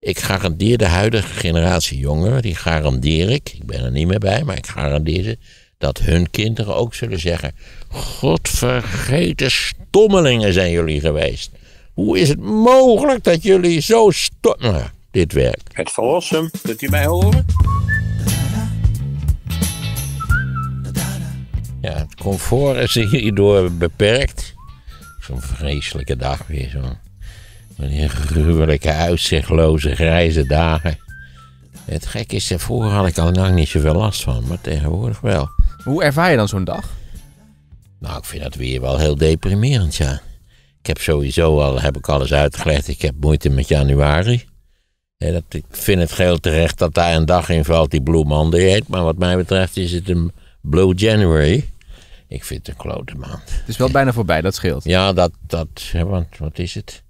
Ik garandeer de huidige generatie jongeren, die garandeer ik, ik ben er niet meer bij, maar ik garandeer ze dat hun kinderen ook zullen zeggen: Godvergeten stommelingen zijn jullie geweest. Hoe is het mogelijk dat jullie zo stommelen, nou, dit werk? Het verlossen, kunt u mij horen? Ja, het comfort is hierdoor beperkt. Zo'n vreselijke dag weer, zo. Die gruwelijke uitzichtloze grijze dagen. Het gek is, daarvoor had ik al lang niet zoveel last van, maar tegenwoordig wel. Hoe ervaar je dan zo'n dag? Nou, ik vind dat weer wel heel deprimerend, ja. Ik heb sowieso al, heb ik alles uitgelegd, ik heb moeite met januari. Ja, dat, ik vind het heel terecht dat daar een dag in valt die Blue Monday heet, maar wat mij betreft is het een Blue January. Ik vind het een klote maand. Het is wel bijna voorbij, dat scheelt. Ja, dat, dat want wat is het?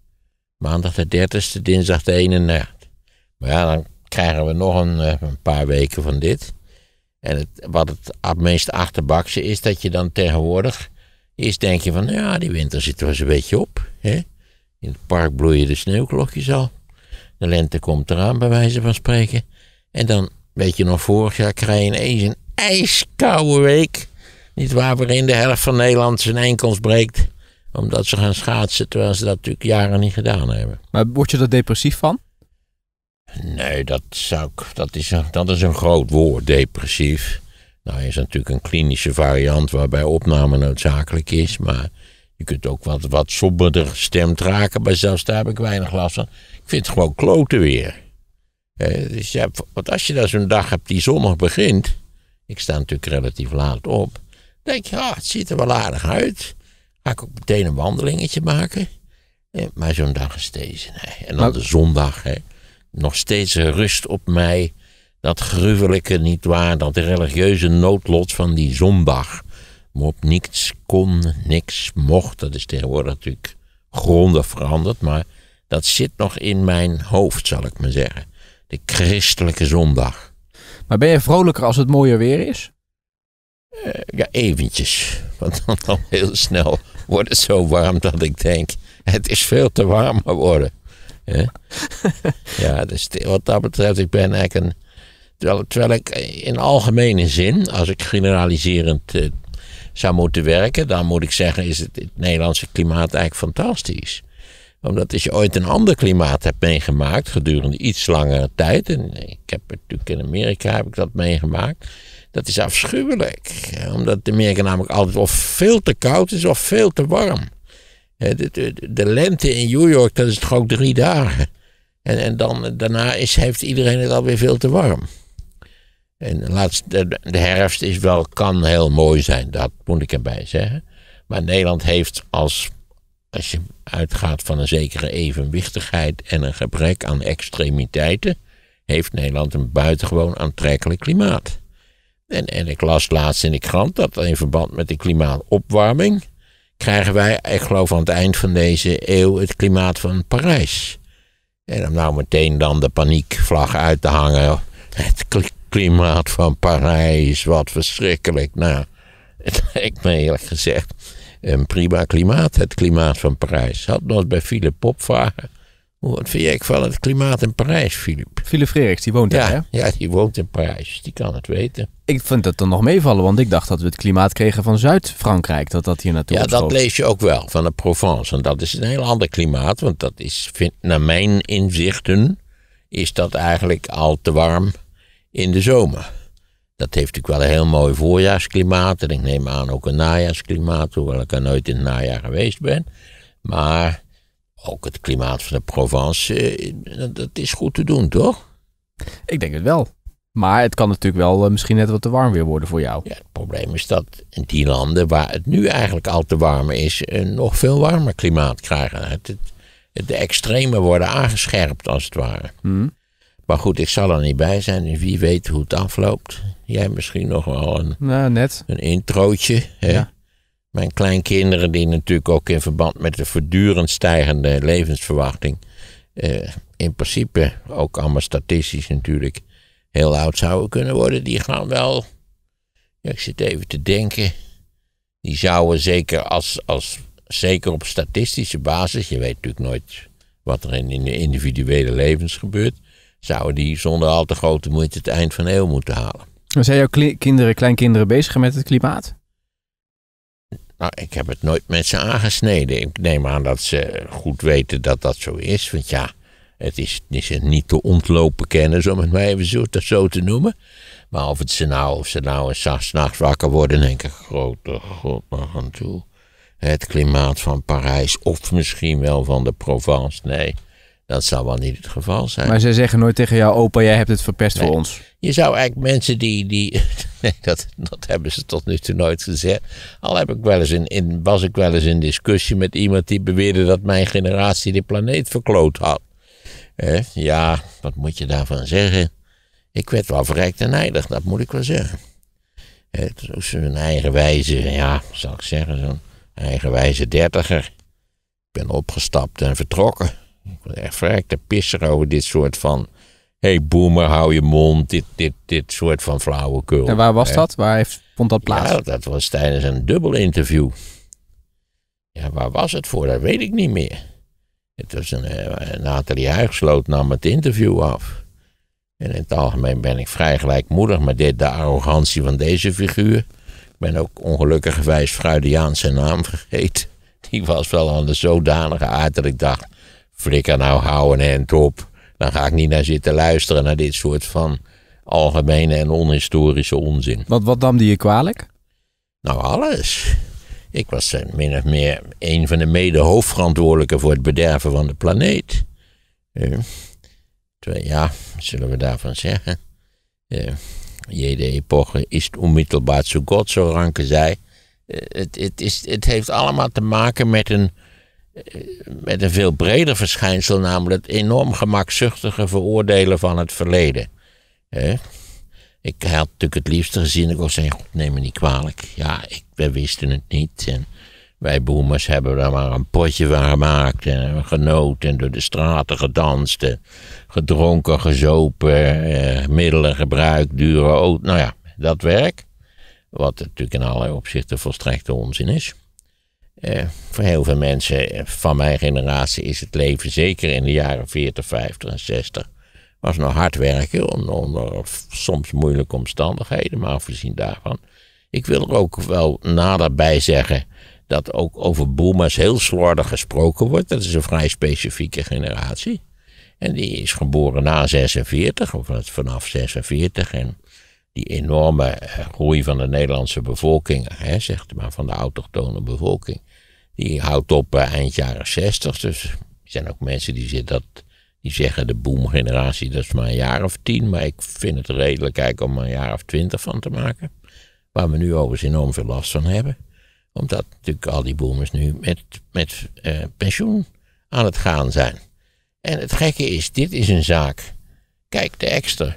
Maandag de 30ste, dinsdag de 31. Maar ja, dan krijgen we nog een, eh, een paar weken van dit. En het, wat het meest achterbakse is, dat je dan tegenwoordig eerst denk je van, ja, die winter zit wel eens een beetje op. Hè? In het park bloeien de sneeuwklokjes al. De lente komt eraan, bij wijze van spreken. En dan, weet je nog, vorig jaar krijg je ineens een ijskoude week. Niet waar, waarin de helft van Nederland zijn enkels breekt omdat ze gaan schaatsen terwijl ze dat natuurlijk jaren niet gedaan hebben. Maar word je er depressief van? Nee, dat, zou ik, dat, is, een, dat is een groot woord, depressief. Nou, is natuurlijk een klinische variant waarbij opname noodzakelijk is. Maar je kunt ook wat, wat somberder gestemd raken. Maar zelfs daar heb ik weinig last van. Ik vind het gewoon kloten weer. dus ja, want als je dan zo'n dag hebt die zonnig begint. Ik sta natuurlijk relatief laat op. Dan denk je, ah, het ziet er wel aardig uit. Ga ook meteen een wandelingetje maken. maar zo'n dag is deze. Nee. En dan de zondag. Hè. Nog steeds rust op mij. Dat gruwelijke, nietwaar, dat religieuze noodlot van die zondag. op niets kon, niks mocht. Dat is tegenwoordig natuurlijk grondig veranderd. Maar dat zit nog in mijn hoofd, zal ik maar zeggen. De christelijke zondag. Maar ben je vrolijker als het mooier weer is? Eh, ja, eventjes. Want dan heel snel wordt het zo warm dat ik denk, het is veel te warm geworden. Ja, dus wat dat betreft, ik ben eigenlijk een... Terwijl, ik in algemene zin, als ik generaliserend eh, zou moeten werken, dan moet ik zeggen, is het, Nederlandse klimaat eigenlijk fantastisch omdat als je ooit een ander klimaat hebt meegemaakt gedurende iets langere tijd. En ik heb natuurlijk in Amerika heb ik dat meegemaakt. Dat is afschuwelijk. Omdat de merken namelijk altijd of veel te koud is of veel te warm. De, de, de lente in New York, dat is toch ook drie dagen. En, en dan, daarna is, heeft iedereen het alweer veel te warm. En laatst, de, de, herfst is wel, kan heel mooi zijn, dat moet ik erbij zeggen. Maar Nederland heeft als, als je uitgaat van een zekere evenwichtigheid en een gebrek aan extremiteiten, heeft Nederland een buitengewoon aantrekkelijk klimaat. En, en ik las laatst in de krant dat in verband met de klimaatopwarming krijgen wij, ik geloof aan het eind van deze eeuw, het klimaat van Parijs. En om nou meteen dan de paniekvlag uit te hangen. Het klimaat van Parijs, wat verschrikkelijk. Nou, het ben me eerlijk gezegd een prima klimaat, het klimaat van Parijs. Had nog bij Philip popvragen. Wat vind ik van het klimaat in Parijs, Filip? Philip Frerichs, die woont daar, hè? Ja, die woont in Parijs. Die kan het weten. Ik vind dat er nog meevallen, want ik dacht dat we het klimaat kregen van Zuid-Frankrijk, dat dat hier naartoe Ja, dat lees je ook wel, van de Provence. En dat is een heel ander klimaat, want dat is, vind, naar mijn inzichten, is dat eigenlijk al te warm in de zomer. Dat heeft natuurlijk wel een heel mooi voorjaarsklimaat. En ik neem aan ook een najaarsklimaat, hoewel ik er nooit in het najaar geweest ben. Maar ook het klimaat van de Provence, eh, dat is goed te doen, toch? Ik denk het wel. Maar het kan natuurlijk wel eh, misschien net wat te warm weer worden voor jou. Ja, het probleem is dat in die landen waar het nu eigenlijk al te warm is, een eh, nog veel warmer klimaat krijgen. het, de extremen worden aangescherpt als het ware. Hmm. Maar goed, ik zal er niet bij zijn, wie weet hoe het afloopt. Jij misschien nog wel een, nou, net. een introotje. Hè? Ja. Mijn kleinkinderen, die natuurlijk ook in verband met de voortdurend stijgende levensverwachting. Eh, in principe ook allemaal statistisch natuurlijk heel oud zouden kunnen worden. Die gaan wel. ik zit even te denken. Die zouden zeker als, als zeker op statistische basis, je weet natuurlijk nooit wat er in, in de individuele levens gebeurt, zouden die zonder al te grote moeite het eind van de eeuw moeten halen. Zijn jouw kinderen, kleinkinderen bezig met het klimaat? Nou, ik heb het nooit met ze aangesneden. Ik neem aan dat ze goed weten dat dat zo is. Want ja, het is, is een niet te ontlopen kennis, om het mij even zo, dat zo te noemen. Maar of, het ze nou, of ze nou s'nachts wakker worden denk ik. grote oh god, nog aan toe. Het klimaat van Parijs, of misschien wel van de Provence. Nee. Dat zou wel niet het geval zijn. Maar zij zeggen nooit tegen jou, opa, jij hebt het verpest voor ons. Je zou eigenlijk mensen die... die dat, dat hebben ze tot nu toe nooit gezegd. Al heb ik wel eens in, in, was ik wel eens in discussie met iemand die beweerde dat mijn generatie de planeet verkloot had. ja, wat moet je daarvan zeggen? Ik werd wel verrijkt en dat moet ik wel zeggen. Het eh, is een eigenwijze, ja, zal ik zeggen, zo'n eigenwijze dertiger. Ik ben opgestapt en vertrokken echt verrekte pisser over dit soort van... Hé, hey, boemer, hou je mond. Dit, dit, dit soort van flauwekul. En waar was dat? Waar heeft, vond dat plaats? dat was tijdens een dubbel interview. Ja, waar was het voor? Dat weet ik niet meer. Het was een, uh, Nathalie Huigsloot nam het interview af. En in het algemeen ben ik vrij gelijkmoedig, maar dit de arrogantie van deze figuur. Ik ben ook ongelukkig wijs Freudiaans zijn naam vergeten. Die was wel aan de zodanige aard dat ik dacht, flikker nou houden en top. Dan ga ik niet naar zitten luisteren naar dit soort van algemene en onhistorische onzin. Wat, wat die je kwalijk? Nou, alles. Ik was eh, min of meer een van de mede-hoofdverantwoordelijken voor het bederven van de planeet. Eh, ja, zullen we daarvan zeggen? Eh, jede epoche is onmittelbaar zo God, zo Ranke zei. het, het, is, het heeft allemaal te maken met een met een veel breder verschijnsel, namelijk het enorm gemakzuchtige veroordelen van het verleden. Ik had natuurlijk het liefste gezien, ik wil zeggen, God neem me niet kwalijk. Ja, ik, wij wisten het niet. En wij boemers hebben daar maar een potje van gemaakt. En genoten, en door de straten gedanst, gedronken, gezopen, eh, middelen gebruikt, dure auto. Nou ja, dat werk. Wat natuurlijk in allerlei opzichten volstrekte onzin is. Eh, voor heel veel mensen eh, van mijn generatie is het leven, zeker in de jaren 40, 50 en 60, was nog hard werken onder, onder soms moeilijke omstandigheden, maar afgezien daarvan. Ik wil er ook wel nader bij zeggen dat ook over boomers heel slordig gesproken wordt. Dat is een vrij specifieke generatie. En die is geboren na 46, of vanaf 46. En die enorme eh, groei van de Nederlandse bevolking, hè, zeg maar van de autochtone bevolking, die houdt op eh, eind jaren 60. Dus er zijn ook mensen die, zit dat, die zeggen de boomgeneratie, dat is maar een jaar of tien. Maar ik vind het redelijk eigenlijk om er een jaar of twintig van te maken. Waar we nu overigens enorm veel last van hebben. Omdat natuurlijk al die boomers nu met, met eh, pensioen aan het gaan zijn. En het gekke is, dit is een zaak. Kijk, de extra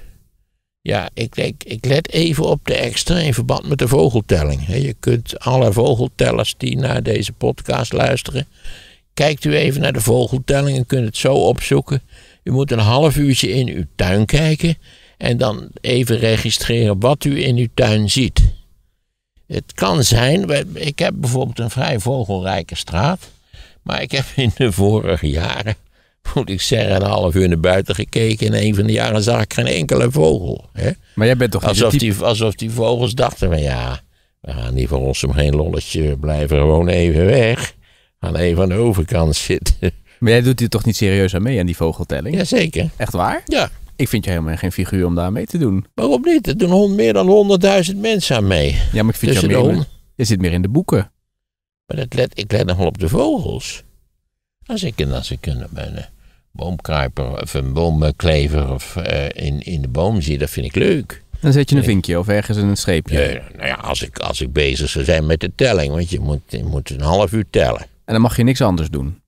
ja, ik, denk, ik let even op de extra in verband met de vogeltelling. Je kunt alle vogeltellers die naar deze podcast luisteren. Kijkt u even naar de vogeltelling en kunt het zo opzoeken. U moet een half uurtje in uw tuin kijken en dan even registreren wat u in uw tuin ziet. Het kan zijn, ik heb bijvoorbeeld een vrij vogelrijke straat, maar ik heb in de vorige jaren moet ik zeggen, een half uur naar buiten gekeken. In een van de jaren zag ik geen enkele vogel. Hè? Maar jij bent toch alsof die, alsof die vogels dachten van ja, we gaan niet voor ons om geen lolletje. We blijven gewoon even weg. Gaan even aan de overkant zitten. Maar jij doet hier toch niet serieus aan mee aan die vogeltelling? Jazeker. Echt waar? Ja. Ik vind je helemaal geen figuur om daar mee te doen. Waarom niet? Er doen meer dan 100.000 mensen aan mee. Ja, maar ik vind je, meer, je zit meer in de boeken. Maar dat let, ik let nog wel op de vogels. Als ik, als ik een, een eh, boomkruiper of een boomklever of, eh, in, in de boom zie, dat vind ik leuk. Dan zet je een vinkje of ergens een scheepje. Nee, eh, nou ja, als ik, als ik bezig zou zijn met de telling, want je moet, je moet een half uur tellen. En dan mag je niks anders doen?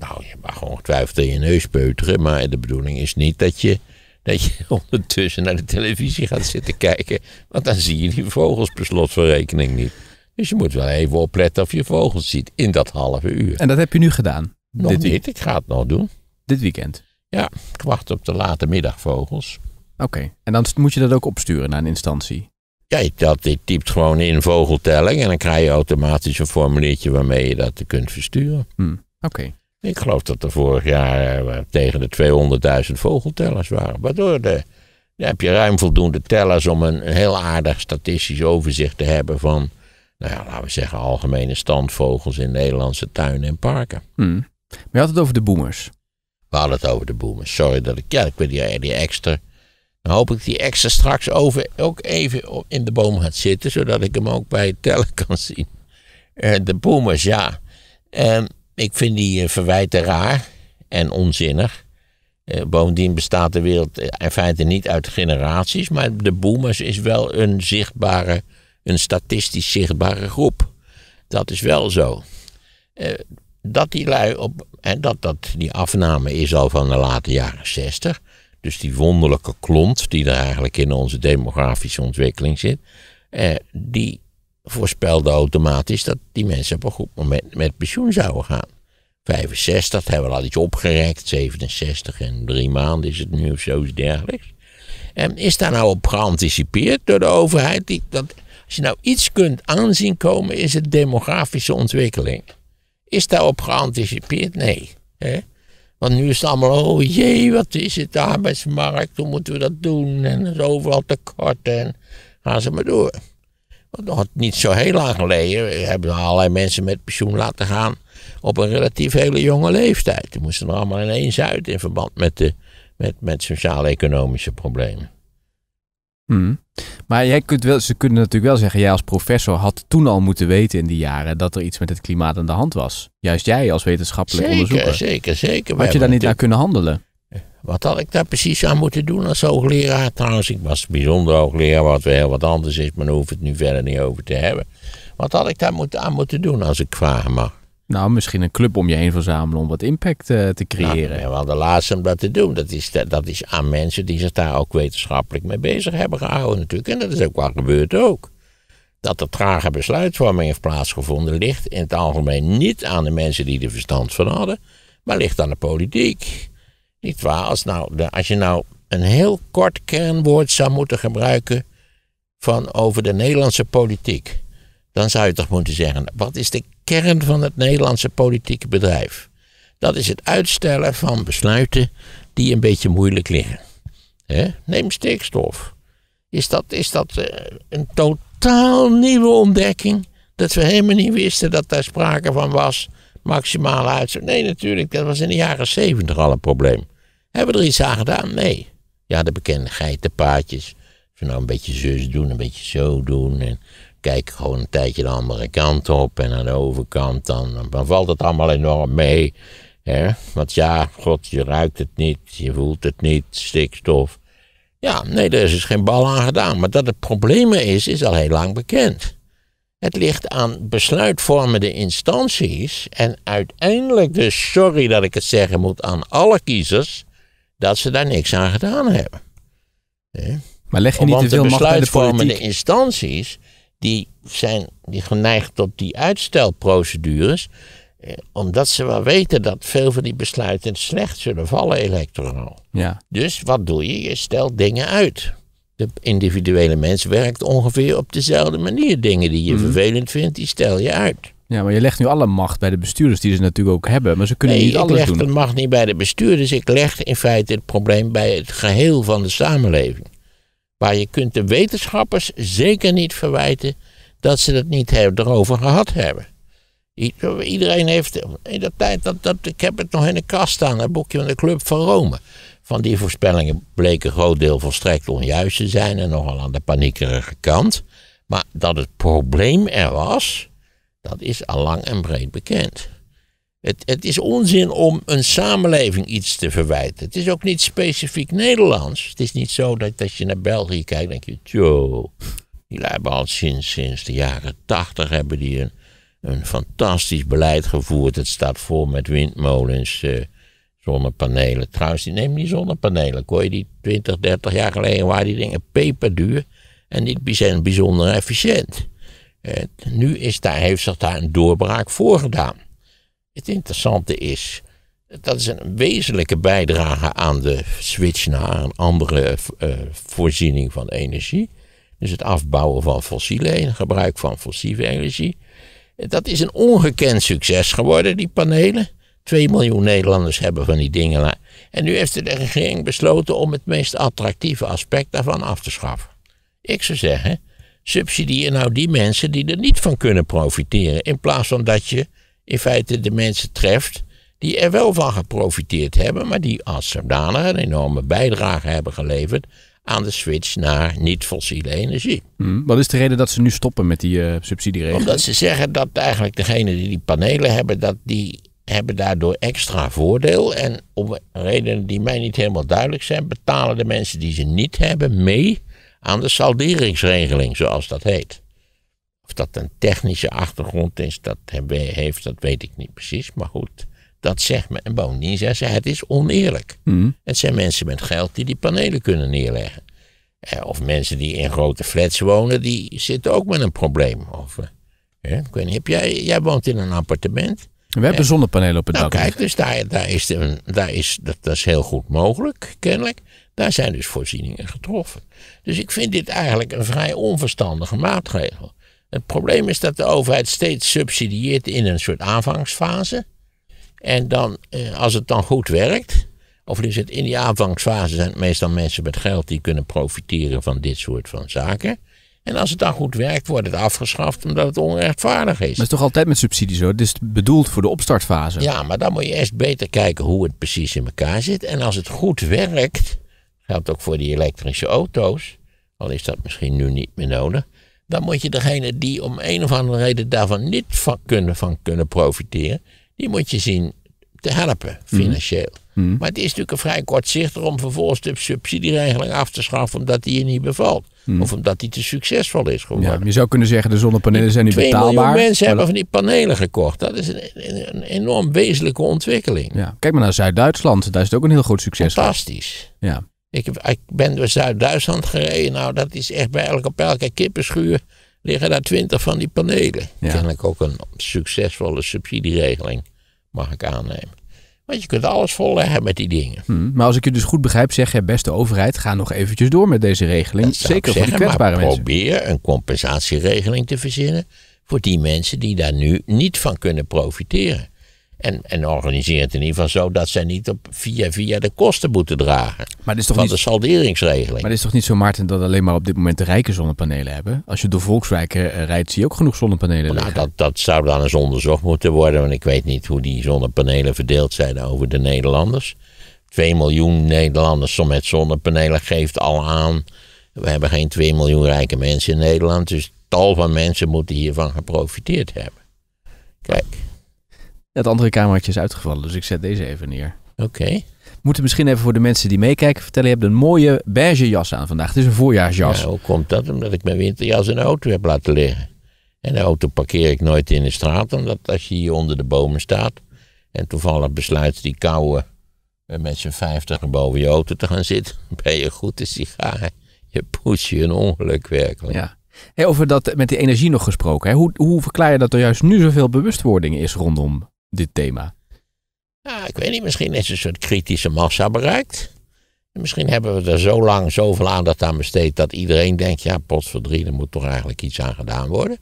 Nou, je mag ongetwijfeld in je neus peuteren, maar de bedoeling is niet dat je, dat je ondertussen naar de televisie gaat zitten kijken. Want dan zie je die vogels per slot van rekening niet. Dus je moet wel even opletten of je vogels ziet in dat halve uur. En dat heb je nu gedaan? dit niet, ik ga het nog doen. Dit weekend? Ja, ik wacht op de late middagvogels. Oké, en dan moet je dat ook opsturen naar een instantie? Ja, je, dat, je typt gewoon in vogeltelling en dan krijg je automatisch een formuliertje waarmee je dat kunt versturen. Hmm, oké. Ik geloof dat er vorig jaar eh, tegen de 200.000 vogeltellers waren. Waardoor de, dan heb je ruim voldoende tellers om een, heel aardig statistisch overzicht te hebben van, nou ja, laten we zeggen, algemene standvogels in Nederlandse tuinen en parken. Hmm. Maar je had het over de boomers. We hadden het over de boomers. Sorry dat ik. Ja, ik weet die, die extra. Dan hoop ik die extra straks over, ook even in de boom gaat zitten, zodat ik hem ook bij tellen kan zien. Eh, de boomers, ja. Ehm, ik vind die eh, verwijten raar en onzinnig. Eh, bovendien bestaat de wereld in feite niet uit generaties, maar de boomers is wel een zichtbare, een statistisch zichtbare groep. Dat is wel zo dat die lui op. En dat, dat, die afname is al van de late jaren 60. Dus die wonderlijke klont die er eigenlijk in onze demografische ontwikkeling zit. Eh, die voorspelde automatisch dat die mensen op een goed moment met pensioen zouden gaan. 65, dat hebben we al iets opgerekt. 67 en drie maanden is het nu of zoiets dergelijks. En is daar nou op geanticipeerd door de overheid? Die, dat, als je nou iets kunt aanzien komen, is het demografische ontwikkeling. Is daarop geanticipeerd? Nee. Hè? Want nu is het allemaal, oh jee, wat is het, de arbeidsmarkt, hoe moeten we dat doen? En er is overal tekorten en gaan ze maar door. Want nog niet zo heel lang geleden hebben allerlei mensen met pensioen laten gaan op een relatief hele jonge leeftijd. Die moesten er allemaal ineens uit in verband met, de, met, met sociaal-economische problemen. Mhm. Maar jij kunt wel, ze kunnen natuurlijk wel zeggen, jij als professor had toen al moeten weten in die jaren dat er iets met het klimaat aan de hand was. Juist jij als wetenschappelijk zeker, onderzoeker. Zeker, zeker. Had je daar niet naar kunnen handelen? Wat had ik daar precies aan moeten doen als hoogleraar? Trouwens, ik was bijzonder hoogleraar, wat weer heel wat anders is, maar daar hoef ik het nu verder niet over te hebben. Wat had ik daar aan moeten doen als ik vragen mag? Nou, misschien een club om je heen verzamelen om wat impact eh, te nou, creëren. Nou, ja, wel de laatste om dat te doen. Dat is, dat is aan mensen die zich daar ook wetenschappelijk mee bezig hebben gehouden natuurlijk. En dat is ook wel gebeurd ook. Dat er trage besluitvorming heeft plaatsgevonden ligt in het algemeen niet aan de mensen die er verstand van hadden. Maar ligt aan de politiek. Niet waar? Als, nou, de, als je nou een heel kort kernwoord zou moeten gebruiken van over de Nederlandse politiek. Dan zou je toch moeten zeggen, wat is de kern van het Nederlandse politieke bedrijf. Dat is het uitstellen van besluiten die een beetje moeilijk liggen. Neem stikstof. Is dat, is dat eh, een totaal nieuwe ontdekking? Dat we helemaal niet wisten dat daar sprake van was. Maximale uitstoot. Nee, natuurlijk, dat was in de jaren zeventig al een probleem. Hebben we er iets aan gedaan? Nee. Ja, de bekende geitenpaadjes. Als we nou een beetje zus doen, een beetje zo doen. En Kijk gewoon een tijdje de andere kant op en aan de overkant, dan, dan valt het allemaal enorm mee. Hè? Want ja, god, je ruikt het niet, je voelt het niet, stikstof. Ja, nee, er is dus geen bal aan gedaan. Maar dat het probleem is, is al heel lang bekend. Het ligt aan besluitvormende instanties en uiteindelijk dus, sorry dat ik het zeggen moet, aan alle kiezers, dat ze daar niks aan gedaan hebben. Maar leg je niet Want te veel de besluitvormende macht bij de instanties, die zijn die geneigd tot die uitstelprocedures, eh, omdat ze wel weten dat veel van die besluiten slecht zullen vallen electoraal. Ja. Dus wat doe je? Je stelt dingen uit. De individuele mens werkt ongeveer op dezelfde manier. Dingen die je mhm. vervelend vindt, die stel je uit. Ja, maar je legt nu alle macht bij de bestuurders, die ze natuurlijk ook hebben. Maar ze kunnen nee, niet alles doen. ik leg de macht niet bij de bestuurders. Ik leg in feite het probleem bij het geheel van de samenleving. Maar je kunt de wetenschappers zeker niet verwijten dat ze het niet erover gehad hebben. Iedereen heeft in de tijd, dat, dat, ik heb het nog in de kast staan, een boekje van de Club van Rome. Van die voorspellingen bleken een groot deel volstrekt onjuist te zijn en nogal aan de paniekerige kant. Maar dat het probleem er was, dat is al lang en breed bekend. Het, het is onzin om een samenleving iets te verwijten. Het is ook niet specifiek Nederlands. Het is niet zo dat als je naar België kijkt, denk je, joh, die hebben al sinds, sinds de jaren tachtig hebben die een, een fantastisch beleid gevoerd. Het staat vol met windmolens, eh, zonnepanelen. Trouwens, die neem die zonnepanelen. Kon je die 20, 30 jaar geleden waren die dingen peperduur en niet bijzonder, bijzonder efficiënt. Uh, nu is daar, heeft zich daar een doorbraak voor gedaan. Het interessante is, dat is een wezenlijke bijdrage aan de switch naar een andere eh, voorziening van energie. Dus het afbouwen van fossiele en gebruik van fossiele energie. Dat is een ongekend succes geworden, die panelen. 2 miljoen Nederlanders hebben van die dingen. En nu heeft de regering besloten om het meest attractieve aspect daarvan af te schaffen. Ik zou zeggen, subsidieer nou die mensen die er niet van kunnen profiteren. In plaats van dat je in feite de mensen treft die er wel van geprofiteerd hebben, maar die als zodanig een enorme bijdrage hebben geleverd aan de switch naar niet-fossiele energie. Hmm. Wat is de reden dat ze nu stoppen met die uh, eh, subsidieregeling? Omdat ze zeggen dat eigenlijk degenen die die panelen hebben, dat die hebben daardoor extra voordeel. En om redenen die mij niet helemaal duidelijk zijn, betalen de mensen die ze niet hebben mee aan de salderingsregeling, zoals dat heet. Of dat een technische achtergrond is, dat heeft, dat weet ik niet precies. Maar goed, dat zegt men. En bovendien zei ze, het is oneerlijk. Mm. Het zijn mensen met geld die die panelen kunnen neerleggen. Eh, of mensen die in grote flats wonen, die zitten ook met een probleem. Of, ik weet niet, heb jij, jij woont in een appartement. We hebben zonnepanelen op het nou, dak. Kijk, dus daar, daar is, de, daar is dat, dat, is heel goed mogelijk, kennelijk. Daar zijn dus voorzieningen getroffen. Dus ik vind dit eigenlijk een vrij onverstandige maatregel. Het probleem is dat de overheid steeds subsidieert in een soort aanvangsfase. En dan, eh, als het dan goed werkt, of is het in die aanvangsfase zijn het meestal mensen met geld die kunnen profiteren van dit soort van zaken. En als het dan goed werkt, wordt het afgeschaft omdat het onrechtvaardig is. Maar het is toch altijd met subsidies zo? Het is bedoeld voor de opstartfase. Ja, maar dan moet je eerst beter kijken hoe het precies in elkaar zit. En als het goed werkt, geldt ook voor die elektrische auto's, al is dat misschien nu niet meer nodig dan moet je degene die om een of andere reden daarvan niet van kunnen, van kunnen profiteren, die moet je zien te helpen mhm. financieel. Mhm. Maar het is natuurlijk een vrij kortzichtig om vervolgens de subsidieregeling af te schaffen omdat die je niet bevalt. Mhm. Of omdat die te succesvol is geworden. Ja, je zou kunnen zeggen de zonnepanelen zijn niet betaalbaar. Miljoen mensen hebben van die panelen gekocht. Dat is een, enorm wezenlijke ontwikkeling. Kijk maar naar Zuid-Duitsland. Daar is het ook een heel goed succes. Fantastisch. Ja. Ik, ik ben door Zuid-Duitsland gereden. Nou, dat is echt bij elke, bij elke kippenschuur liggen daar twintig van die panelen. Ja. Kennelijk ook een succesvolle subsidieregeling, mag ik aannemen. Want je kunt alles volleggen met die dingen. Hmm. maar als ik je dus goed begrijp, zeg je beste overheid, ga nog eventjes door met deze regeling. Zeker zeggen, voor de kwetsbare maar mensen. Probeer een compensatieregeling te verzinnen voor die mensen die daar nu niet van kunnen profiteren. En, en organiseer het in ieder geval zo dat zij niet op via via de kosten moeten dragen. Maar is toch van de salderingsregeling. Maar het is toch niet zo, Maarten, dat alleen maar op dit moment de rijke zonnepanelen hebben? Als je door Volkswijken eh, rijdt, zie je ook genoeg zonnepanelen nou, dat, dat zou dan eens onderzocht moeten worden. Want ik weet niet hoe die zonnepanelen verdeeld zijn over de Nederlanders. 2 miljoen Nederlanders met zonnepanelen geeft al aan. We hebben geen 2 miljoen rijke mensen in Nederland. Dus tal van mensen moeten hiervan geprofiteerd hebben het andere kamertje is uitgevallen, dus ik zet deze even neer. Oké. Okay. Moeten misschien even voor de mensen die meekijken vertellen, je hebt een mooie beige jas aan vandaag. Het is een voorjaarsjas. Ja, hoe komt dat? Omdat ik mijn winterjas in de auto heb laten liggen. En de auto parkeer ik nooit in de straat, omdat als je hier onder de bomen staat en toevallig besluit die koude eh, met z'n vijftig boven je auto te gaan zitten, ben je goed de sigaar. Je poets je een ongeluk werkelijk. Ja. over dat met die energie nog gesproken. Hè? Hoe, hoe verklaar je dat er juist nu zoveel bewustwording is rondom dit thema? Ja, nou, ik weet niet, misschien is het een soort kritische massa bereikt. Misschien hebben we er zo lang zoveel aandacht aan besteed dat iedereen denkt, ja, potverdrie, er moet toch eigenlijk iets aan gedaan worden.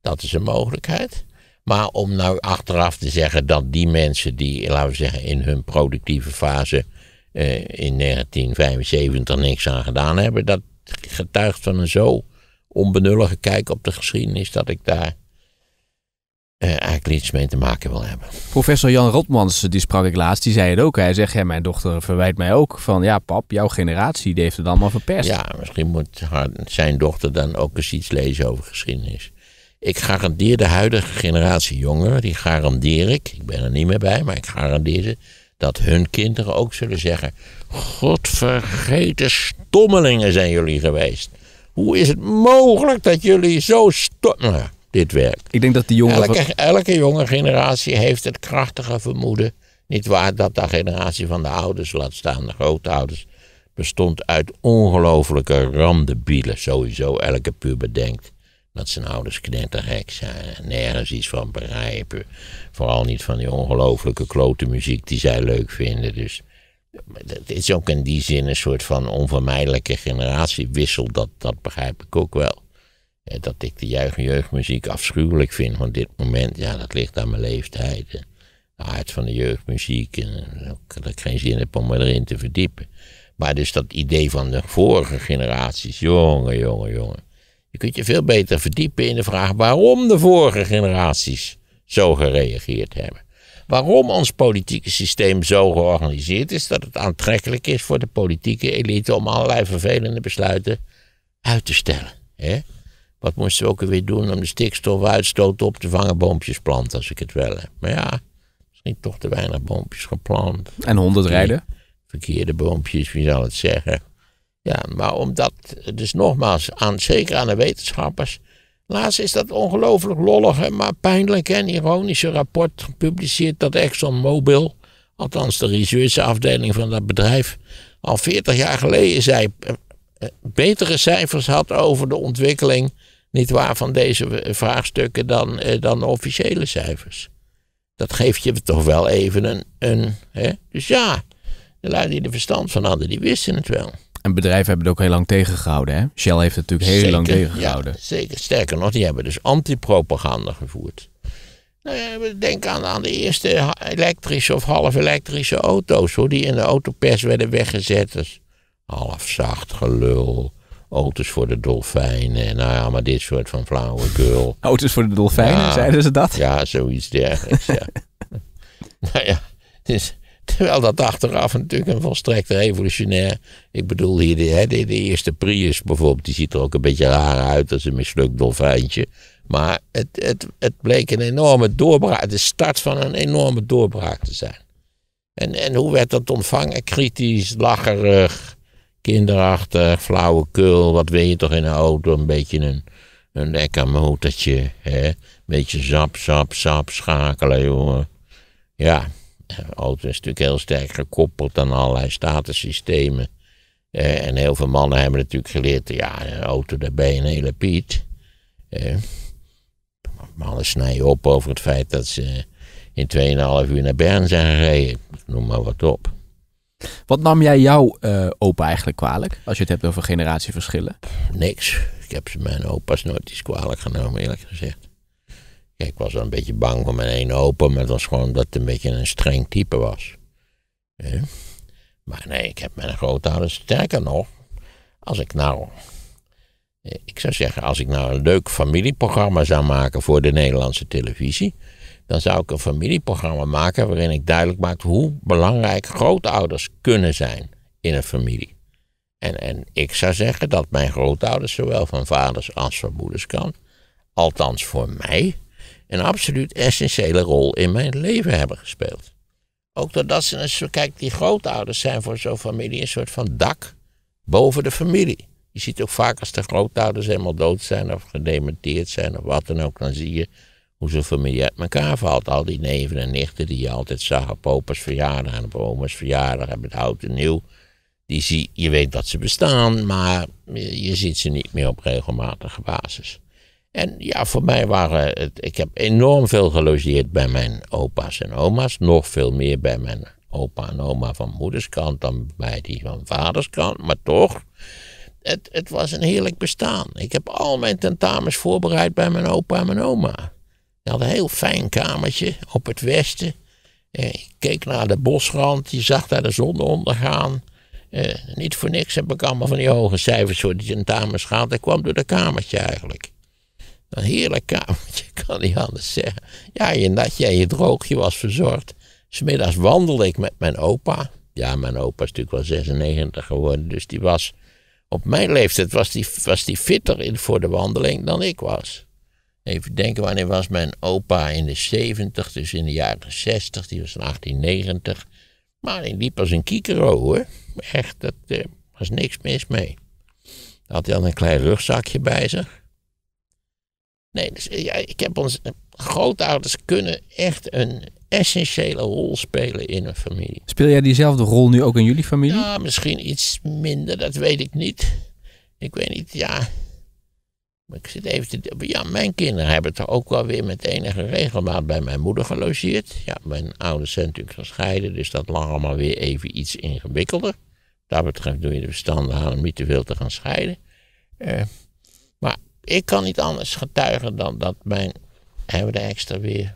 Dat is een mogelijkheid. Maar om nou achteraf te zeggen dat die mensen die, laten we zeggen, in hun productieve fase eh, in 1975 niks aan gedaan hebben, dat getuigt van een zo onbenullige kijk op de geschiedenis dat ik daar eh, eigenlijk iets mee te maken wil hebben. Professor Jan Rotmans, die sprak ik laatst, die zei het ook. Hij zegt, ja, mijn dochter verwijt mij ook van, ja pap, jouw generatie, die heeft het allemaal verpest. Ja, misschien moet haar, zijn dochter dan ook eens iets lezen over geschiedenis. Ik garandeer de huidige generatie jongeren, die garandeer ik, ik ben er niet meer bij, maar ik garandeer ze, dat hun kinderen ook zullen zeggen, godvergeten stommelingen zijn jullie geweest. Hoe is het mogelijk dat jullie zo stom... Nou dit werk. Ik denk dat die jongen... Elke, elke jonge generatie heeft het krachtige vermoeden, niet waar, dat de generatie van de ouders, laat staan de grootouders, bestond uit ongelofelijke randebielen. Sowieso elke puur bedenkt dat zijn ouders knettergek zijn nergens iets van begrijpen. Vooral niet van die ongelofelijke klote muziek die zij leuk vinden. Dus het is ook in die zin een soort van onvermijdelijke generatiewissel, dat, dat begrijp ik ook wel. Eh, dat ik de juich- jeugdmuziek afschuwelijk vind van dit moment. Ja, dat ligt aan mijn leeftijd. de aard van de jeugdmuziek. En eh, dat ik geen zin heb om me erin te verdiepen. Maar dus dat idee van de vorige generaties. Jongen, jongen, jongen. Je kunt je veel beter verdiepen in de vraag waarom de vorige generaties zo gereageerd hebben. Waarom ons politieke systeem zo georganiseerd is dat het aantrekkelijk is voor de politieke elite om allerlei vervelende besluiten uit te stellen. Hè? Wat moesten we ook weer doen om de stikstofuitstoot op te vangen? Boompjes planten, als ik het wel heb. Maar ja, misschien toch te weinig boompjes geplant. En honderd rijden? Verkeerde boompjes, wie zal het zeggen? Ja, maar omdat, dus nogmaals, aan, zeker aan de wetenschappers. Laatst is dat ongelooflijk lollige, maar pijnlijke en ironische rapport gepubliceerd dat ExxonMobil, althans de researchafdeling van dat bedrijf, al 40 jaar geleden zei, eh, eh, betere cijfers had over de ontwikkeling niet waar, van deze vraagstukken dan, eh, dan de officiële cijfers. Dat geeft je toch wel even een. een hè? Dus ja, de lui die er verstand van hadden, die wisten het wel. En bedrijven hebben het ook heel lang tegengehouden. Hè? Shell heeft het natuurlijk heel lang tegengehouden. Ja, zeker, sterker nog, die hebben dus antipropaganda gevoerd. Nou denk aan, aan de eerste elektrische of half elektrische auto's, hoor, die in de autopers werden weggezet. Dus half zacht gelul auto's voor de dolfijnen en nou ja, maar dit soort van girl. Auto's voor de dolfijnen, zeiden ze dat? Ja, zoiets dergelijks, ja. nou ja, dus, terwijl dat achteraf natuurlijk een volstrekt revolutionair... Ik bedoel hier, de, de, de, eerste Prius bijvoorbeeld, die ziet er ook een beetje raar uit als een mislukt dolfijntje. Maar het, het, het bleek een enorme doorbraak, de start van een enorme doorbraak te zijn. En, en hoe werd dat ontvangen? Kritisch, lacherig kinderachtig, flauwekul, wat wil je toch in een auto? Een beetje een, een lekker motortje, hè? Beetje zap, zap, zap, schakelen, jongen. Ja, de auto is natuurlijk heel sterk gekoppeld aan allerlei statussystemen. Eh, en heel veel mannen hebben natuurlijk geleerd, ja, een auto, daar ben je een hele piet. Eh, mannen snijden op over het feit dat ze in 2,5 uur naar Bern zijn gereden. Noem maar wat op. Wat nam jij jouw eh, opa eigenlijk kwalijk? Als je het hebt over generatieverschillen. Niks. Ik heb mijn opa's nooit iets kwalijk genomen, eerlijk gezegd. Kijk, ik was wel een beetje bang voor mijn ene opa, maar het was gewoon dat het een beetje een streng type was. Maar nee, ik heb mijn grootouders sterker nog. Als ik nou eh, ik zou zeggen, als ik nou een leuk familieprogramma zou maken voor de Nederlandse televisie, dan zou ik een familieprogramma maken waarin ik duidelijk maak hoe belangrijk grootouders kunnen zijn in een familie. En, en ik zou zeggen dat mijn grootouders, zowel van vaders als van moeders kan, althans voor mij, een absoluut essentiële rol in mijn leven hebben gespeeld. Ook doordat ze, een soort, kijk, die grootouders zijn voor zo'n familie een soort van dak boven de familie. Je ziet ook vaak als de grootouders helemaal dood zijn of gedementeerd zijn of wat dan ook, dan zie je hoe ze familie uit elkaar valt. Al die neven en nichten die je altijd zag op opa's verjaardag en op oma's verjaardag en met oud en nieuw. Die zie, je weet dat ze bestaan, maar je ziet ze niet meer op regelmatige basis. En ja, voor mij waren het. Ik heb enorm veel gelogeerd bij mijn opa's en oma's. Nog veel meer bij mijn opa en oma van moeders kant dan bij die van kant, Maar toch, het, het was een heerlijk bestaan. Ik heb al mijn tentamens voorbereid bij mijn opa en mijn oma. Hij had een heel fijn kamertje op het westen. Eh, ik keek naar de bosrand, je zag daar de zon ondergaan. Eh, niet voor niks heb ik allemaal van die hoge cijfers voor die tentamens gehad. Ik kwam door dat kamertje eigenlijk. Een heerlijk kamertje, kan niet anders zeggen. Ja, je natje en je droogje was verzorgd. Smiddags wandelde ik met mijn opa. Ja, mijn opa is natuurlijk wel 96 geworden, dus die was... Op mijn leeftijd was die, was die fitter in voor de wandeling dan ik was. Even denken, wanneer was mijn opa in de 70, dus in de jaren 60, die was in 1890. Maar die liep als een kiekero hoor. Echt, dat eh, was niks mis mee. had hij dan een klein rugzakje bij zich. Nee, dus, ik heb ons. Eh, grootouders kunnen echt een essentiële rol spelen in een familie. Speel jij diezelfde rol nu ook in jullie familie? Ja, nou, misschien iets minder, dat weet ik niet. Ik weet niet, ja. Ja, mijn kinderen hebben toch ook wel weer met enige regelmaat bij mijn moeder gelogeerd. Ja, mijn ouders zijn natuurlijk gescheiden, dus dat lag allemaal weer even iets ingewikkelder. Dat betreft doe je de verstanden aan om niet te veel te gaan scheiden. Eh, maar ik kan niet anders getuigen dan dat mijn... Hebben we de extra weer...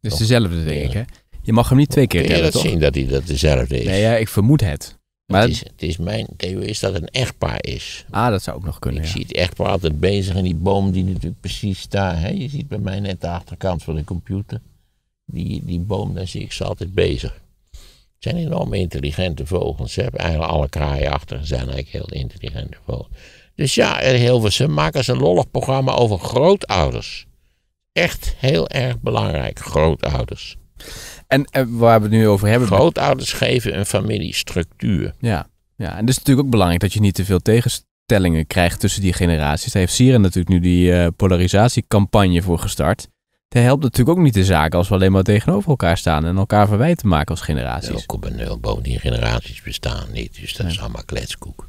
Dus dezelfde, denk ik, hè? Je mag hem niet twee keer tellen, toch? zien dat hij dat dezelfde is. Nee, ja, ik vermoed het. Maar het, is, het is mijn theorie is dat het een echtpaar is. Ah, dat zou ook nog kunnen. Ik zie het echtpaar altijd bezig in die boom die natuurlijk precies daar. Hè, je ziet bij mij net de achterkant van de computer. Die, die boom, daar zie ik ze altijd bezig. Het zijn enorm intelligente vogels. Ze hebben eigenlijk alle kraaien achter zijn eigenlijk heel intelligente vogels. Dus ja, Ze maken ze een lollig programma over grootouders. Echt heel erg belangrijk, grootouders. En, eh, waar we het nu over hebben. Grootouders geven een familiestructuur. Ja, ja. en dus natuurlijk ook belangrijk dat je niet te veel tegenstellingen krijgt tussen die generaties. Daar heeft Sieren natuurlijk nu die eh, polarisatiecampagne voor gestart. Dat helpt natuurlijk ook niet de zaak als we alleen maar tegenover elkaar staan en elkaar verwijten maken als generaties. Ook op die generaties bestaan niet, dus dat is allemaal kletskoek.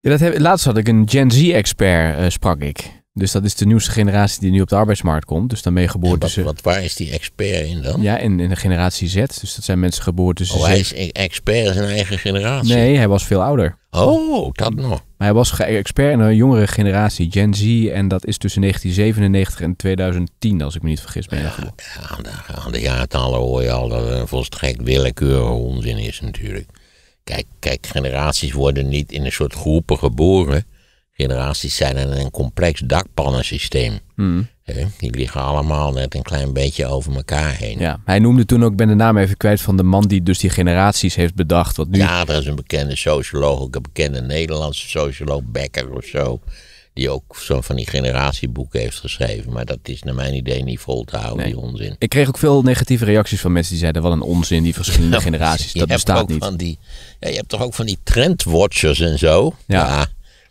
Ja, laatst had ik een Gen Z-expert, eh, sprak ik. Dus dat is de nieuwste generatie die nu op de arbeidsmarkt komt. Dus dan ben geboren wat, waar is die expert in dan? Ja, in, in de generatie Z. Dus dat zijn mensen geboren tussen... Oh, hij is e- expert in zijn eigen generatie? Nee, hij was veel ouder. Oh, dat nog. Maar hij was expert in een jongere generatie, Gen Z. En dat is tussen 1997 en 2010, als ik me niet vergis. Ben ja, aan, de, aan de jaartallen hoor je al dat het een volstrekt willekeurige onzin is natuurlijk. Kijk, kijk, generaties worden niet in een soort groepen geboren generaties zijn in een complex dakpannensysteem. Hmm. Die liggen allemaal net een klein beetje over elkaar heen. Ja, hij noemde toen ook, ben de naam even kwijt, van de man die dus die generaties heeft bedacht. Wat nu... Ja, er is een bekende socioloog, ook een bekende Nederlandse socioloog, Becker of zo. Die ook zo van die generatieboeken heeft geschreven. Maar dat is naar mijn idee niet vol te houden, die onzin. Ik kreeg ook veel negatieve reacties van mensen die zeiden: wat een onzin, die verschillende generaties. Dat bestaat niet. Van die, ja, je hebt toch ook van die trendwatchers en zo. ja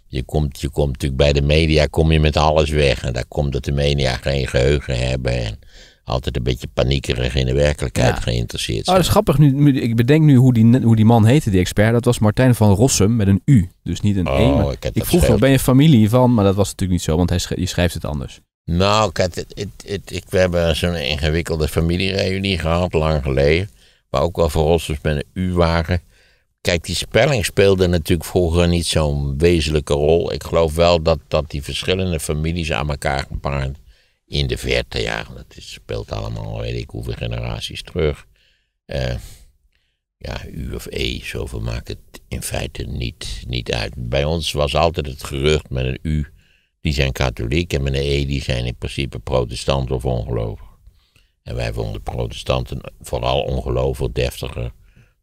je komt, je komt natuurlijk bij de media kom je met alles weg. En daar komt dat de media geen geheugen hebben. En altijd een beetje paniekerig in de werkelijkheid geïnteresseerd zijn. Oh, dat is grappig. Nu, ik bedenk nu hoe die, hoe die man heette, die expert. Dat was Martijn van Rossum met een U. Dus niet een E. Oh, ik, ik vroeg ben je familie van? Maar dat was natuurlijk niet zo, want hij schrijft, het anders. Nou, kijk, het, het, ik, we hebben zo'n ingewikkelde familiereunie gehad, lang geleden. Waar ook wel voor Rossums met een U waren. Kijk, die spelling speelde natuurlijk vroeger niet zo'n wezenlijke rol. Ik geloof wel dat, dat die verschillende families aan elkaar gepaard in de verte jaren. Dat is, speelt allemaal, weet ik hoeveel generaties terug. Eh, ja, U of E, zoveel maakt het in feite niet, niet uit. Bij ons was altijd het gerucht met een U, die zijn katholiek, en met een E, die zijn in principe protestant of ongelovig. En wij vonden protestanten vooral ongelovig deftiger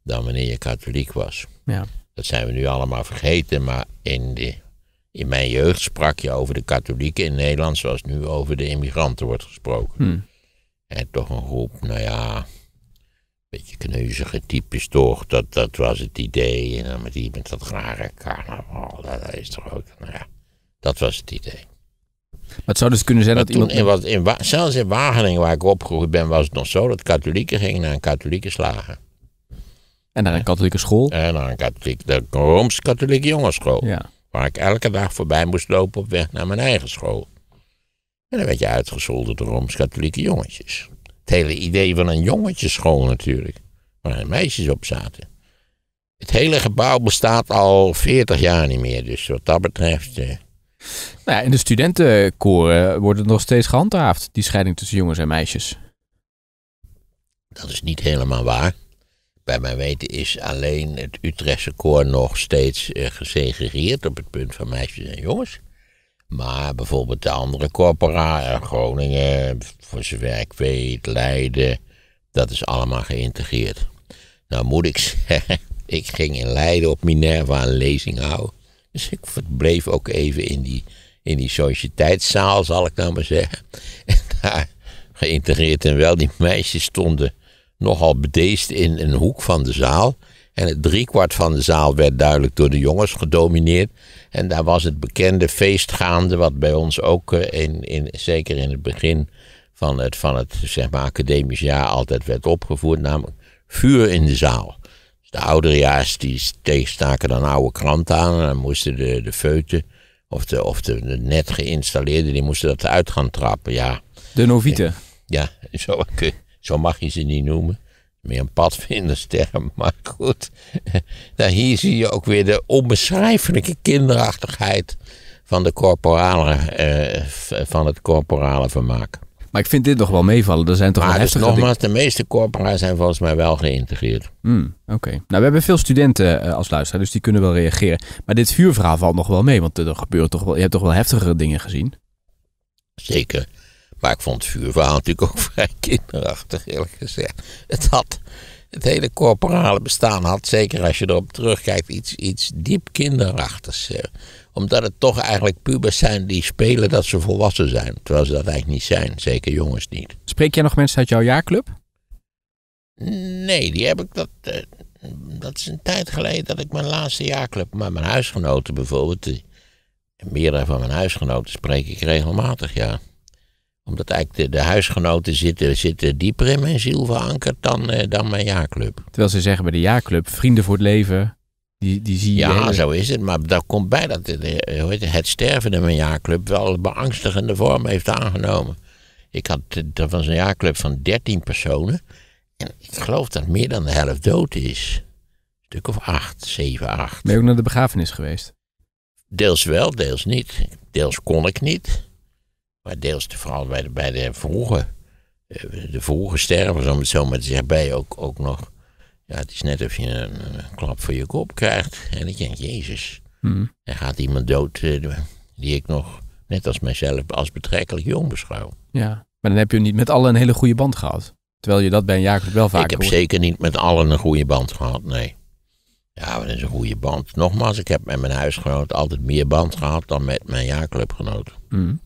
dan wanneer je katholiek was. Ja. Dat zijn we nu allemaal vergeten, maar in, de, in mijn jeugd sprak je over de katholieken in Nederland zoals nu over de immigranten wordt gesproken. Hmm. En toch een groep, nou ja, beetje kneuzige types toch, dat, dat was het idee. En dan met die met dat rare carnaval, dat is toch ook, nou ja, dat was het idee. Maar het zou dus kunnen zijn dat iemand... In, wat in, zelfs in Wageningen, waar ik opgegroeid ben, was het nog zo dat katholieken gingen naar een katholieke slager. En naar een katholieke school. En naar een katholiek, de Rooms-katholieke jongensschool. Ja. Waar ik elke dag voorbij moest lopen op weg naar mijn eigen school. En dan werd je uitgezolderd door Rooms-katholieke jongetjes. Het hele idee van een jongetjesschool natuurlijk. Waar meisjes op zaten. Het hele gebouw bestaat al 40 jaar niet meer. Dus wat dat betreft... Eh, nou ja, in de studentenkoren wordt het nog steeds gehandhaafd, die scheiding tussen jongens en meisjes. Dat is niet helemaal waar bij mijn weten is alleen het Utrechtse koor nog steeds eh, gesegregeerd op het punt van meisjes en jongens. Maar bijvoorbeeld de andere corpora, eh, Groningen, voor zover ik weet, Leiden, dat is allemaal geïntegreerd. Nou moet ik zeggen, ik ging in Leiden op Minerva een lezing houden. Dus ik verbleef ook even in die, in die sociëteitszaal, zal ik nou maar zeggen. En daar, geïntegreerd en wel, die meisjes stonden nogal bedeesd in een hoek van de zaal. En het driekwart van de zaal werd duidelijk door de jongens gedomineerd. En daar was het bekende feestgaande, wat bij ons ook, eh, in, in, zeker in het begin van het, van het zeg maar, academisch jaar, altijd werd opgevoerd, namelijk vuur in de zaal. Dus de ouderejaars die staken dan oude krant aan en dan moesten de, de feuten of, de, of de, net geïnstalleerden, die moesten dat uit gaan trappen. Ja. De novieten. Ja, zo kun zo mag je ze niet noemen. Meer een padvindersterm, maar goed. Nou, hier zie je ook weer de onbeschrijfelijke kinderachtigheid van, de corporale, eh, van het corporale vermaak. Maar ik vind dit nog wel meevallen. Er zijn toch maar wel dus nogmaals, de meeste corpora zijn volgens mij wel geïntegreerd. Hmm, oké. Nou, we hebben veel studenten eh, als luisteraar, dus die kunnen wel reageren. Maar dit vuurverhaal valt nog wel mee, want er gebeurt toch wel, je hebt toch wel heftigere dingen gezien? Zeker. Maar ik vond het vuurverhaal natuurlijk ook vrij kinderachtig, eerlijk gezegd. Het had, het hele corporale bestaan had, zeker als je erop terugkijkt, iets, iets diep kinderachtigs. Eh. omdat het toch eigenlijk pubers zijn die spelen dat ze volwassen zijn. Terwijl ze dat eigenlijk niet zijn, zeker jongens niet. Spreek jij nog mensen uit jouw jaarclub? Nee, die heb ik dat. Eh, dat is een tijd geleden dat ik mijn laatste jaarclub. met mijn huisgenoten bijvoorbeeld. Eh, meerdere van mijn huisgenoten spreek ik regelmatig, ja omdat eigenlijk de, huisgenoten zitten, zitten dieper in mijn ziel verankerd dan, eh, dan mijn jaarclub. Terwijl ze zeggen bij de jaarclub, vrienden voor het leven, die, die zie je... Ja, zo is het. Maar daar komt bij dat eh, het, het sterven in mijn jaarclub wel beangstigende vorm heeft aangenomen. Ik had, dat eh, was een jaarclub van 13 personen. En ik geloof dat meer dan de helft dood is. Een stuk of acht, zeven, acht. Ben je ook naar de begrafenis geweest? Deels wel, deels niet. Deels kon ik niet. Maar deels vooral bij de, bij de vroege, eh, de vroege stervers, om het zo maar te zeggen, bij ook, ook nog. Ja, het is net of je een, klap voor je kop krijgt. En ik denk, jezus, hmm. er gaat iemand dood eh, die ik nog, net als mijzelf, als betrekkelijk jong beschouw. Ja, maar dan heb je niet met allen een hele goede band gehad. Terwijl je dat bij een Jacob wel vaak. Ik heb zeker niet met allen een goede band gehad, nee. Ja, dat is een goede band. Nogmaals, ik heb met mijn huisgenoot altijd meer band gehad dan met mijn jaarclubgenoot. Mm.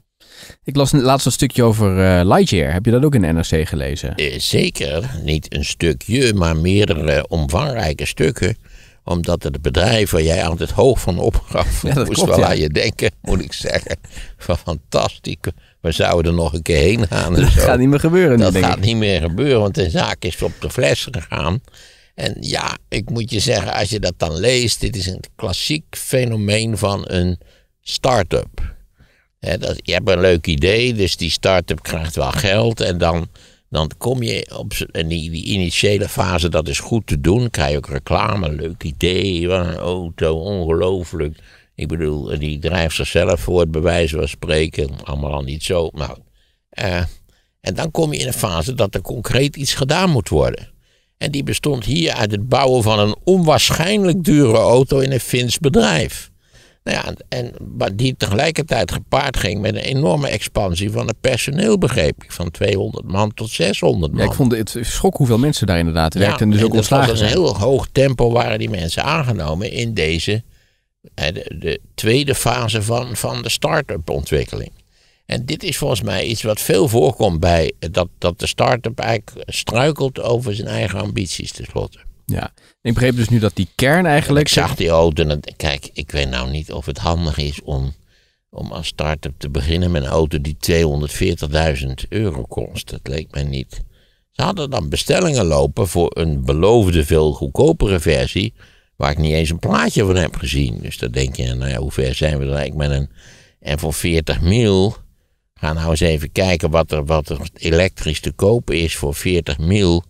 Ik las laatst een stukje over uh, Lightyear. Heb je dat ook in de NRC gelezen? Eh, zeker. Niet een stukje, maar meerdere omvangrijke stukken omdat het bedrijf waar jij aan het hoog van opgaf, ja, moest wel aan je denken, moet ik zeggen. Van fantastisch, we zouden er nog een keer heen gaan. En dat gaat niet meer gebeuren. Dat gaat niet meer gebeuren, want de zaak is op de fles gegaan. En ja, ik moet je zeggen, als je dat dan leest, dit is een klassiek fenomeen van een start-up dat, je hebt een leuk idee, dus die start-up krijgt wel geld. En dan, dan kom je op die, initiële fase, dat is goed te doen. Krijg je ook reclame, leuk idee, een auto, ongelooflijk. Ik bedoel, die drijft zichzelf voor het bewijs van spreken. Allemaal al niet zo. Nou, en dan kom je in een fase dat er concreet iets gedaan moet worden. En die bestond hier uit het bouwen van een onwaarschijnlijk dure auto in een Fins bedrijf. Nou ja, en, maar die tegelijkertijd gepaard ging met een enorme expansie van het personeel, begreep ik. Van 200 man tot 600 man. Ja, ik vond het schok hoeveel mensen daar inderdaad werkten. en dus ook ontslagen was een heel hoog tempo waren die mensen aangenomen in deze, de, de tweede fase van, van de start-up ontwikkeling. En dit is volgens mij iets wat veel voorkomt bij dat, dat de start-up eigenlijk struikelt over zijn eigen ambities tenslotte. Ja, ik begreep dus nu dat die kern eigenlijk. Ik zag die auto en kijk, ik weet nou niet of het handig is om, om als start-up te beginnen met een auto die 240.000 euro kost. Dat leek mij niet. Ze hadden dan bestellingen lopen voor een beloofde veel goedkopere versie, waar ik niet eens een plaatje van heb gezien. Dus dan denk je, nou ja, hoe ver zijn we dan eigenlijk met een. En voor 40 mil, ga nou eens even kijken wat er, wat elektrisch te kopen is voor 40 mil.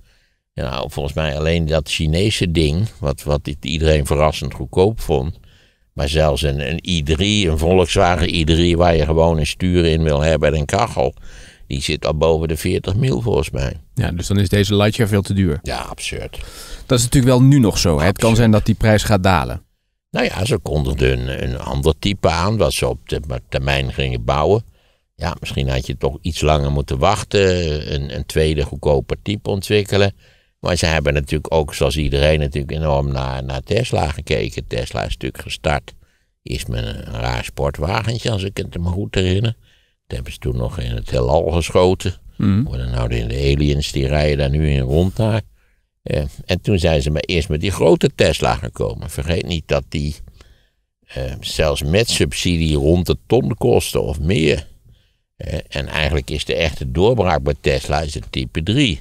Nou, volgens mij alleen dat Chinese ding, wat, wat iedereen verrassend goedkoop vond. Maar zelfs een, een i3, een Volkswagen i3, waar je gewoon een stuur in wil hebben en een kachel. Die zit al boven de 40 mil volgens mij. Ja, dus dan is deze Lightyear veel te duur. Ja, absurd. Dat is natuurlijk wel nu nog zo. Het kan zijn dat die prijs gaat dalen. Nou ja, ze konden een, een ander type aan, wat ze op de termijn gingen bouwen. Ja, misschien had je toch iets langer moeten wachten. Een, een tweede goedkoper type ontwikkelen. Maar ze hebben natuurlijk ook, zoals iedereen, natuurlijk enorm naar, naar Tesla gekeken. Tesla is natuurlijk gestart. Is met een raar sportwagentje, als ik het me goed herinner. Dat hebben ze toen nog in het heelal geschoten. Mhm. Worden nou de, aliens, die rijden daar nu in rond daar. Eh, en toen zijn ze maar eerst met die grote Tesla gekomen. Vergeet niet dat die eh, zelfs met subsidie rond de ton kosten of meer. Eh, en eigenlijk is de echte doorbraak bij Tesla is het type 3.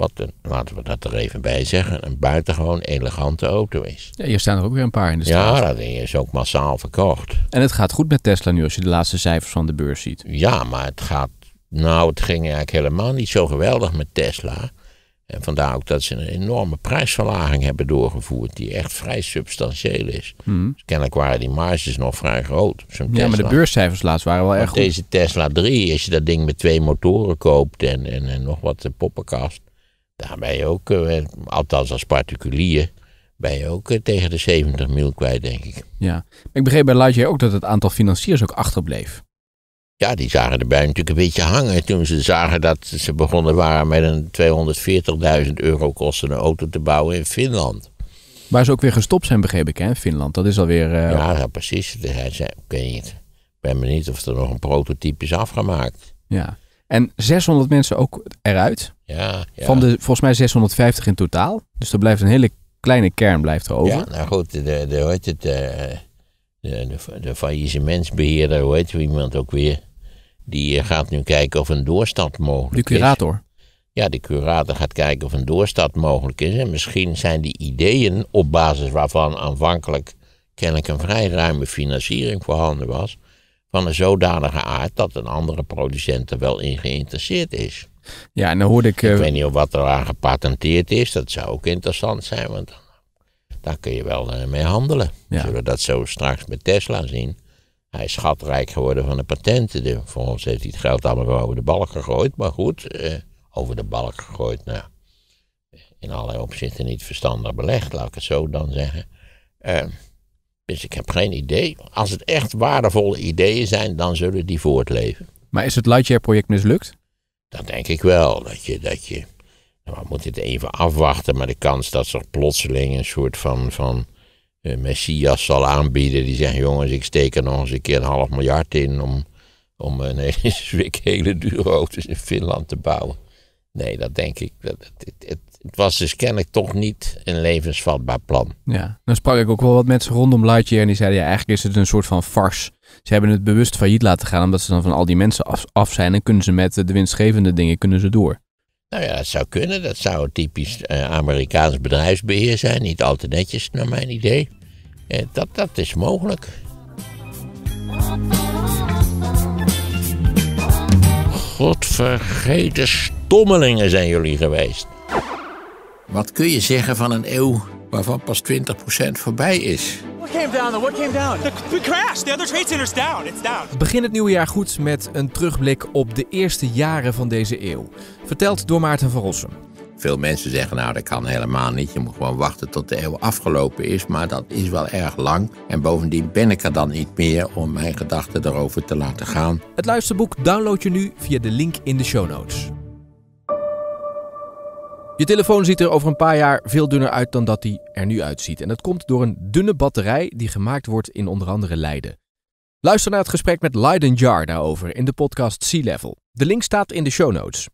Wat, laten we dat er even bij zeggen, een buitengewoon elegante auto is. Ja, hier staan er ook weer een paar in de stad. Ja, dat is ook massaal verkocht. En het gaat goed met Tesla nu als je de laatste cijfers van de beurs ziet. Ja, maar het gaat, nou het ging eigenlijk helemaal niet zo geweldig met Tesla. En vandaar ook dat ze een enorme prijsverlaging hebben doorgevoerd, die echt vrij substantieel is. Hmm. Dus kennelijk waren die marges nog vrij groot. Ja, maar de beurscijfers laatst waren wel erg goed. Deze Tesla 3, als je dat ding met twee motoren koopt en, en, en nog wat poppenkast, daar ben je ook, eh, althans als particulier, ben je ook eh, tegen de 70 mil kwijt, denk ik. Ja, ik begreep bij Lightyear ook dat het aantal financiers ook achterbleef. Ja, die zagen erbij natuurlijk een beetje hangen. Toen ze zagen dat ze begonnen waren met een 240.000 euro kostende auto te bouwen in Finland. Waar ze ook weer gestopt zijn, begreep ik, hè, Finland. Dat is alweer... Uh... Ja, precies. Hij zei, ik weet niet. Ik ben benieuwd of er nog een prototype is afgemaakt. Ja. En 600 mensen ook eruit. Ja, ja. Van de volgens mij 650 in totaal. Dus er blijft een hele kleine kern blijft er over. Ja, nou goed, de, de, heet het, eh, de, de, de hoe heet iemand ook weer, die eh, gaat nu kijken of een doorstad mogelijk is. De curator. Ja, de curator gaat kijken of een doorstad mogelijk is. En misschien zijn die ideeën op basis waarvan aanvankelijk kennelijk een vrij ruime financiering voorhanden was van een zodanige aard dat een andere producent er wel in geïnteresseerd is. Ja, en dan hoorde ik. Ik eh, weet niet of wat er aan gepatenteerd is, dat zou ook interessant zijn, want daar kun je wel eh, mee handelen. Ja. Zullen we dat zo straks met Tesla zien? Hij is schatrijk geworden van de patenten. De, voor ons heeft hij het geld allemaal over de balk gegooid, maar goed, eh, over de balk gegooid. Nou, in allerlei opzichten niet verstandig belegd, laat ik het zo dan zeggen. Ehm, dus ik heb geen idee. Als het echt waardevolle ideeën zijn, dan zullen die voortleven. Maar is het Lightyear-project mislukt? Dat denk ik wel. Dat je, dat je, nou, we moeten het even afwachten, maar de kans dat ze plotseling een soort van, van een eh, messias zal aanbieden. Die zegt: jongens, ik steek er nog eens een keer een half miljard in om, om een hele, hele dure auto's in Finland te bouwen. Nee, dat denk ik. Dat, het was dus kennelijk toch niet een levensvatbaar plan. Ja, dan sprak ik ook wel wat mensen rondom Lightyear en die zeiden ja, eigenlijk is het een soort van farce. Ze hebben het bewust failliet laten gaan omdat ze dan van al die mensen af, zijn en kunnen ze met de winstgevende dingen kunnen ze door. Nou ja, dat zou kunnen. Dat zou typisch eh, Amerikaans bedrijfsbeheer zijn. Niet al te netjes naar mijn idee. Eh, dat, dat is mogelijk. Godvergeten stommelingen zijn jullie geweest. Wat kun je zeggen van een eeuw waarvan pas 20% voorbij is? What came down? What came down? The crash. The other trade down. Begin het nieuwe jaar goed met een terugblik op de eerste jaren van deze eeuw. Verteld door Maarten van Rossum. Veel mensen zeggen, nou dat kan helemaal niet. Je moet gewoon wachten tot de eeuw afgelopen is. Maar dat is wel erg lang. En bovendien ben ik er dan niet meer om mijn gedachten erover te laten gaan. Het luisterboek download je nu via de link in de show notes. Je telefoon ziet er over een paar jaar veel dunner uit dan dat die er nu uitziet. En dat komt door een dunne batterij die gemaakt wordt in onder andere Leiden. Luister naar het gesprek met Leiden Jar daarover in de podcast Sea Level. De link staat in de show notes.